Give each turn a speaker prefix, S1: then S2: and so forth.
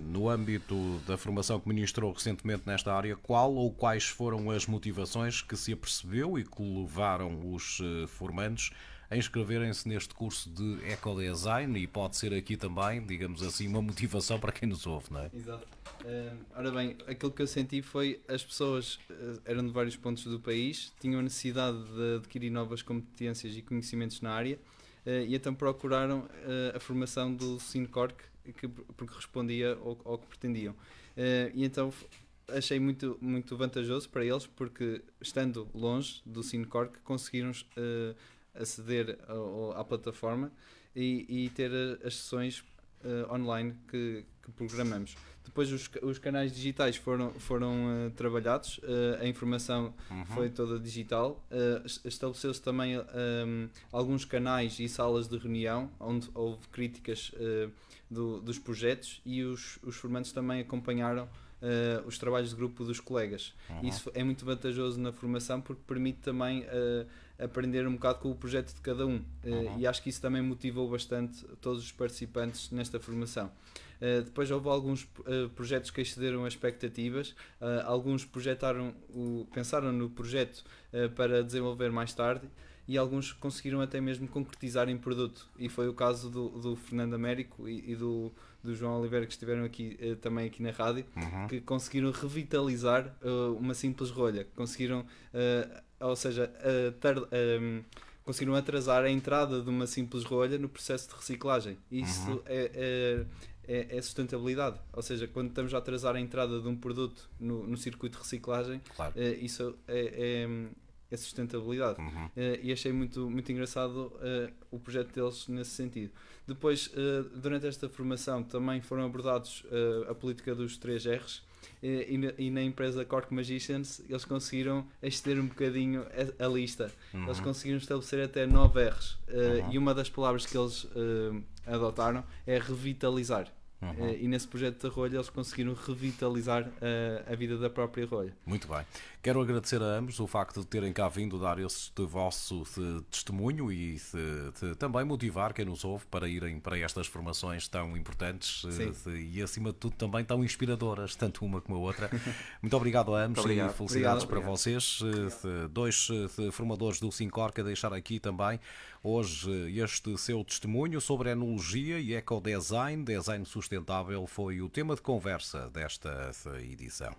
S1: no âmbito da formação que ministrou recentemente nesta área, qual ou quais foram as motivações que se apercebeu e que levaram os eh, formandos a inscreverem-se neste curso de ecodesign e pode ser aqui também, digamos assim, uma motivação para quem nos ouve, não é? Exato.
S2: Eh, ora bem, aquilo que eu senti foi as pessoas eh, eram de vários pontos do país, tinham a necessidade de adquirir novas competências e conhecimentos na área eh, e então procuraram eh, a formação do Sincorc que, porque respondia ao, ao que pretendiam. Eh, e então achei muito, muito vantajoso para eles porque, estando longe do Sincorc, conseguiram aceder ao, à plataforma e, e ter as sessões online que, que programamos. Depois os, os canais digitais foram, foram uh, trabalhados, uh, a informação uhum. foi toda digital. Uh, Estabeleceu-se também um, ehm, alguns canais e salas de reunião onde houve críticas do, dos projetos e os, os formantes também acompanharam Uh, os trabalhos de grupo dos colegas. Uhum. Isso é muito vantajoso na formação porque permite também uh, aprender um bocado com o projeto de cada um. Uh, uhum. E acho que isso também motivou bastante todos os participantes nesta formação. Eh, depois houve alguns uh, projetos que excederam as expectativas, uh, alguns projetaram o, pensaram no projeto para desenvolver mais tarde e alguns conseguiram até mesmo concretizar em produto. E foi o caso do, do Fernando Américo e, e do, do, João Oliveira que estiveram aqui também aqui na rádio, uhum. que conseguiram revitalizar uma simples rolha, conseguiram, ou seja, uh, conseguiram atrasar a entrada de uma simples rolha no processo de reciclagem. Isso uhum. é, é é, é, sustentabilidade. Ou seja, quando estamos a atrasar a entrada de um produto no, no circuito de reciclagem, claro. Eh, é, isso é, é sustentabilidade. Uhum. Eh, e achei muito, muito engraçado eh, o projeto deles nesse sentido. Depois, durante esta formação, também foram abordados a política dos 3 R's. E na, e na, empresa Cork Magicians eles conseguiram exceder um bocadinho a, a lista. Uhum. Eles conseguiram estabelecer até 9 R's. Uhum. E uma das palavras que eles adotaram é revitalizar. Uhum. Eh, e nesse projeto da rolha eles conseguiram revitalizar eh, a vida da própria rolha. Muito bem.
S1: Quero agradecer a ambos o facto de terem cá vindo dar esse vosso de, testemunho e de, de, também motivar quem nos ouve para irem para estas formações tão importantes eh, e, acima de tudo, também tão inspiradoras, tanto uma como a outra. Muito obrigado a ambos obrigado. e felicidades obrigado, para vocês. dois formadores do Sincorca deixar aqui também hoje este seu testemunho sobre enologia e ecodesign, design sustentável sustentável foi o tema de conversa desta edição.